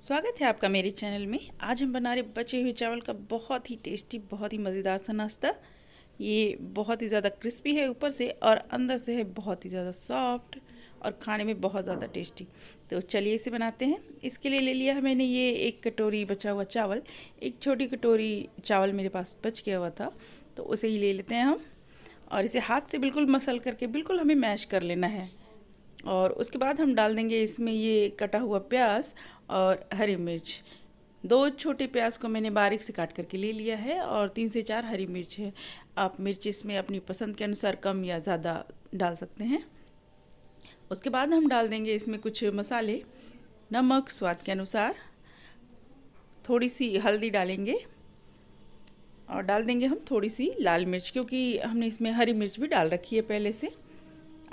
स्वागत है आपका मेरे चैनल में आज हम बना रहे बचे हुए चावल का बहुत ही टेस्टी बहुत ही मज़ेदार सा नाश्ता ये बहुत ही ज़्यादा क्रिस्पी है ऊपर से और अंदर से है बहुत ही ज़्यादा सॉफ्ट और खाने में बहुत ज़्यादा टेस्टी तो चलिए इसे बनाते हैं इसके लिए ले लिया है मैंने ये एक कटोरी बचा हुआ चावल एक छोटी कटोरी चावल मेरे पास बच गया हुआ था तो उसे ही ले लेते हैं हम और इसे हाथ से बिल्कुल मसल करके बिल्कुल हमें मैश कर लेना है और उसके बाद हम डाल देंगे इसमें ये कटा हुआ प्याज और हरी मिर्च दो छोटे प्याज को मैंने बारीक से काट करके ले लिया है और तीन से चार हरी मिर्च है आप मिर्च इसमें अपनी पसंद के अनुसार कम या ज़्यादा डाल सकते हैं उसके बाद हम डाल देंगे इसमें कुछ मसाले नमक स्वाद के अनुसार थोड़ी सी हल्दी डालेंगे और डाल देंगे हम थोड़ी सी लाल मिर्च क्योंकि हमने इसमें हरी मिर्च भी डाल रखी है पहले से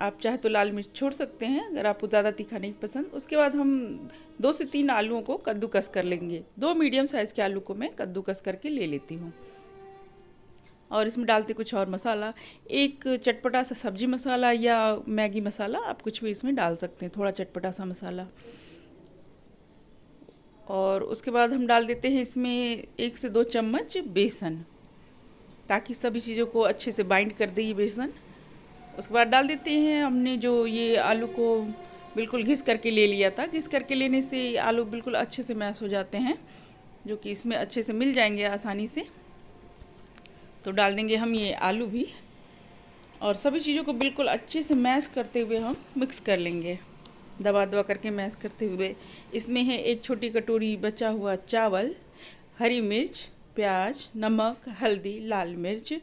आप चाहे तो लाल मिर्च छोड़ सकते हैं अगर आपको ज़्यादा तीखा नहीं पसंद उसके बाद हम दो से तीन आलूओं को कद्दूकस कर लेंगे दो मीडियम साइज़ के आलू को मैं कद्दूकस करके ले लेती हूँ और इसमें डालते कुछ और मसाला एक चटपटा सा सब्जी मसाला या मैगी मसाला आप कुछ भी इसमें डाल सकते हैं थोड़ा चटपटा सा मसाला और उसके बाद हम डाल देते हैं इसमें एक से दो चम्मच बेसन ताकि सभी चीज़ों को अच्छे से बाइंड कर दे ये बेसन उसके बाद डाल देते हैं हमने जो ये आलू को बिल्कुल घिस करके ले लिया था घिस करके लेने से आलू बिल्कुल अच्छे से मैश हो जाते हैं जो कि इसमें अच्छे से मिल जाएंगे आसानी से तो डाल देंगे हम ये आलू भी और सभी चीज़ों को बिल्कुल अच्छे से मैश करते हुए हम मिक्स कर लेंगे दबा दबा करके मैश करते हुए इसमें है एक छोटी कटोरी बचा हुआ चावल हरी मिर्च प्याज नमक हल्दी लाल मिर्च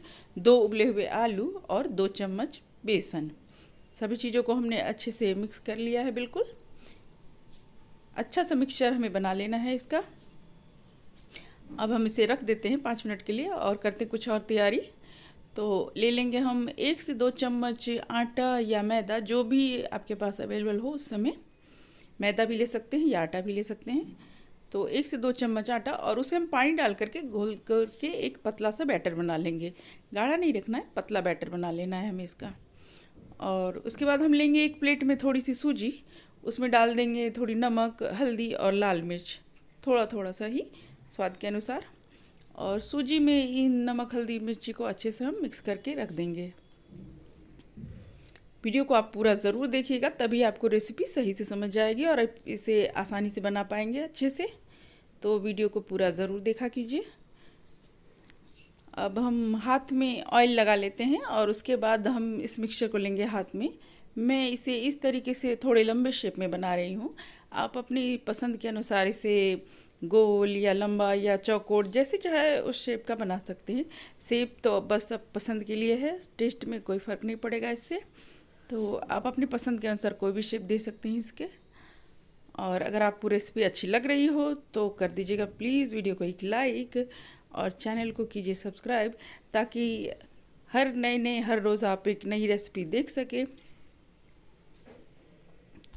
दो उबले हुए आलू और दो चम्मच बेसन सभी चीज़ों को हमने अच्छे से मिक्स कर लिया है बिल्कुल अच्छा सा मिक्सचर हमें बना लेना है इसका अब हम इसे रख देते हैं पाँच मिनट के लिए और करते कुछ और तैयारी तो ले लेंगे हम एक से दो चम्मच आटा या मैदा जो भी आपके पास अवेलेबल हो उस समय मैदा भी ले सकते हैं या आटा भी ले सकते हैं तो एक से दो चम्मच आटा और उसे हम पानी डाल करके घोल करके एक पतला सा बैटर बना लेंगे गाढ़ा नहीं रखना है पतला बैटर बना लेना है हमें इसका और उसके बाद हम लेंगे एक प्लेट में थोड़ी सी सूजी उसमें डाल देंगे थोड़ी नमक हल्दी और लाल मिर्च थोड़ा थोड़ा सा ही स्वाद के अनुसार और सूजी में इन नमक हल्दी मिर्ची को अच्छे से हम मिक्स करके रख देंगे वीडियो को आप पूरा ज़रूर देखिएगा तभी आपको रेसिपी सही से समझ जाएगी और इसे आसानी से बना पाएंगे अच्छे से तो वीडियो को पूरा ज़रूर देखा कीजिए अब हम हाथ में ऑयल लगा लेते हैं और उसके बाद हम इस मिक्सचर को लेंगे हाथ में मैं इसे इस तरीके से थोड़े लंबे शेप में बना रही हूँ आप अपनी पसंद के अनुसार इसे गोल या लंबा या चौकोर जैसे चाहे उस शेप का बना सकते हैं सेप तो बस अब पसंद के लिए है टेस्ट में कोई फ़र्क नहीं पड़ेगा इससे तो आप अपनी पसंद के अनुसार कोई भी शेप दे सकते हैं इसके और अगर आपको रेसिपी अच्छी लग रही हो तो कर दीजिएगा प्लीज़ वीडियो को एक लाइक और चैनल को कीजिए सब्सक्राइब ताकि हर नए नए हर रोज़ आप एक नई रेसिपी देख सकें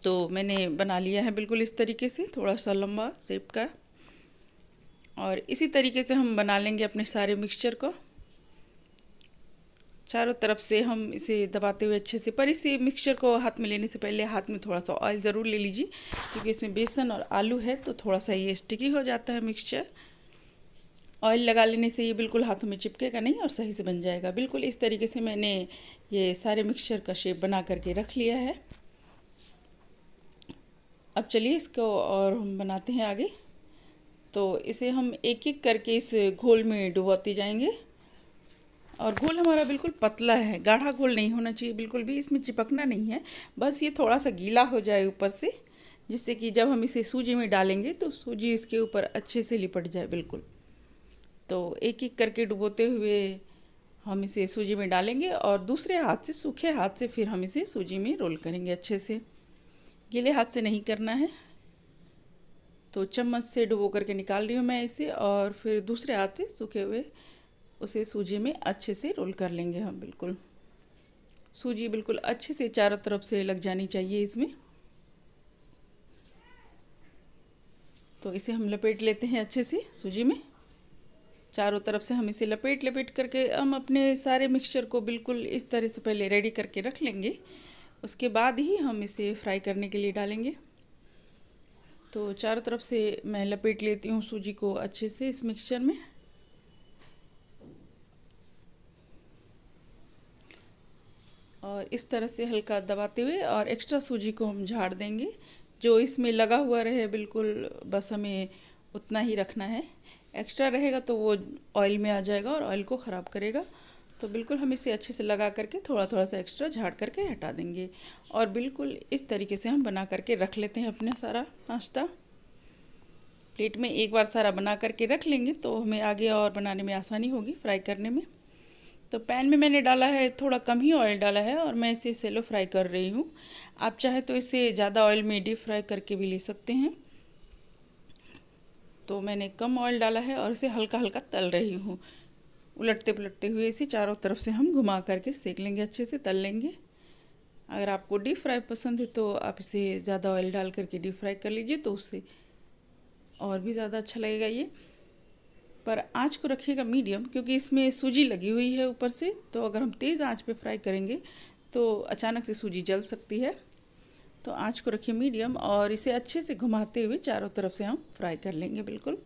तो मैंने बना लिया है बिल्कुल इस तरीके से थोड़ा सा लंबा सेप का और इसी तरीके से हम बना लेंगे अपने सारे मिक्सचर को चारों तरफ से हम इसे दबाते हुए अच्छे से पर इसे मिक्सचर को हाथ में लेने से पहले हाथ में थोड़ा सा ऑयल ज़रूर ले लीजिए क्योंकि इसमें बेसन और आलू है तो थोड़ा सा ये स्टिकी हो जाता है मिक्सचर ऑयल लगा लेने से ये बिल्कुल हाथों में चिपकेगा नहीं और सही से बन जाएगा बिल्कुल इस तरीके से मैंने ये सारे मिक्सचर का शेप बना करके रख लिया है अब चलिए इसको और हम बनाते हैं आगे तो इसे हम एक एक करके इस घोल में डुबोते जाएंगे और घोल हमारा बिल्कुल पतला है गाढ़ा घोल नहीं होना चाहिए बिल्कुल भी इसमें चिपकना नहीं है बस ये थोड़ा सा गीला हो जाए ऊपर से जिससे कि जब हम इसे सूजी में डालेंगे तो सूजी इसके ऊपर अच्छे से लिपट जाए बिल्कुल तो एक एक करके डुबोते हुए हम इसे सूजी में डालेंगे और दूसरे हाथ से सूखे हाथ से फिर हम इसे सूजी में रोल करेंगे अच्छे से गीले हाथ से नहीं करना है तो चम्मच से डुबो करके निकाल रही हूँ मैं इसे और फिर दूसरे हाथ से सूखे हुए उसे सूजी में अच्छे से रोल कर लेंगे हम बिल्कुल सूजी बिल्कुल अच्छे से चारों तरफ से लग जानी चाहिए इसमें तो इसे हम लपेट लेते हैं अच्छे से सूजी में चारों तरफ से हम इसे लपेट लपेट करके हम अपने सारे मिक्सचर को बिल्कुल इस तरह से पहले रेडी करके रख लेंगे उसके बाद ही हम इसे फ्राई करने के लिए डालेंगे तो चारों तरफ से मैं लपेट लेती हूँ सूजी को अच्छे से इस मिक्सचर में और इस तरह से हल्का दबाते हुए और एक्स्ट्रा सूजी को हम झाड़ देंगे जो इसमें लगा हुआ रहे बिल्कुल बस हमें उतना ही रखना है एक्स्ट्रा रहेगा तो वो ऑयल में आ जाएगा और ऑयल को ख़राब करेगा तो बिल्कुल हम इसे अच्छे से लगा करके थोड़ा थोड़ा सा एक्स्ट्रा झाड़ करके हटा देंगे और बिल्कुल इस तरीके से हम बना करके रख लेते हैं अपना सारा नाश्ता प्लेट में एक बार सारा बना करके रख लेंगे तो हमें आगे और बनाने में आसानी होगी फ्राई करने में तो पैन में मैंने डाला है थोड़ा कम ही ऑयल डाला है और मैं इसे सेलो फ्राई कर रही हूँ आप चाहे तो इसे ज़्यादा ऑयल में डीप फ्राई करके भी ले सकते हैं तो मैंने कम ऑयल डाला है और इसे हल्का हल्का तल रही हूँ उलटते पलटते हुए इसे चारों तरफ से हम घुमा करके सेक लेंगे अच्छे से तल लेंगे अगर आपको डीप फ्राई पसंद है तो आप इसे ज़्यादा ऑयल डाल करके डीप फ्राई कर लीजिए तो उससे और भी ज़्यादा अच्छा लगेगा ये पर आँच को रखिएगा मीडियम क्योंकि इसमें सूजी लगी हुई है ऊपर से तो अगर हम तेज़ आँच पर फ्राई करेंगे तो अचानक से सूजी जल सकती है तो आँच को रखिए मीडियम और इसे अच्छे से घुमाते हुए चारों तरफ से हम फ्राई कर लेंगे बिल्कुल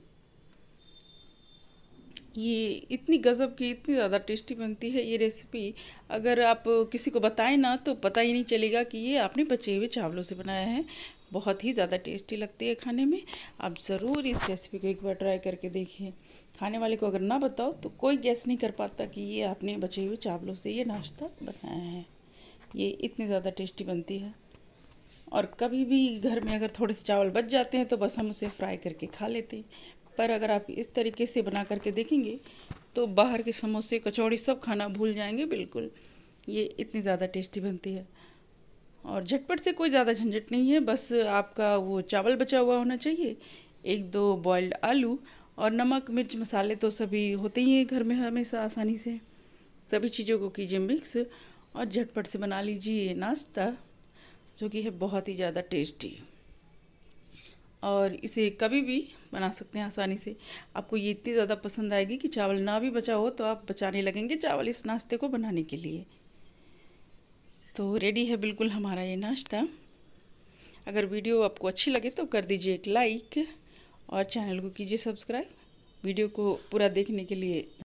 ये इतनी गज़ब की इतनी ज़्यादा टेस्टी बनती है ये रेसिपी अगर आप किसी को बताएं ना तो पता ही नहीं चलेगा कि ये आपने बचे हुए चावलों से बनाया है बहुत ही ज़्यादा टेस्टी लगती है खाने में आप ज़रूर इस रेसिपी को एक बार ट्राई करके देखिए खाने वाले को अगर ना बताओ तो कोई गैस नहीं कर पाता कि ये आपने बचे हुए चावलों से ये नाश्ता बनाया है ये इतनी ज़्यादा टेस्टी बनती है और कभी भी घर में अगर थोड़े से चावल बच जाते हैं तो बस हम उसे फ्राई करके खा लेते हैं पर अगर आप इस तरीके से बना करके देखेंगे तो बाहर के समोसे कचौड़ी सब खाना भूल जाएंगे बिल्कुल ये इतनी ज़्यादा टेस्टी बनती है और झटपट से कोई ज़्यादा झंझट नहीं है बस आपका वो चावल बचा हुआ होना चाहिए एक दो बॉयल्ड आलू और नमक मिर्च मसाले तो सभी होते ही हैं घर में हमेशा आसानी से सभी चीज़ों को कीजिए मिक्स और झटपट से बना लीजिए नाश्ता जो कि है बहुत ही ज़्यादा टेस्टी और इसे कभी भी बना सकते हैं आसानी से आपको ये इतनी ज़्यादा पसंद आएगी कि चावल ना भी बचा हो तो आप बचाने लगेंगे चावल इस नाश्ते को बनाने के लिए तो रेडी है बिल्कुल हमारा ये नाश्ता अगर वीडियो आपको अच्छी लगे तो कर दीजिए एक लाइक और चैनल को कीजिए सब्सक्राइब वीडियो को पूरा देखने के लिए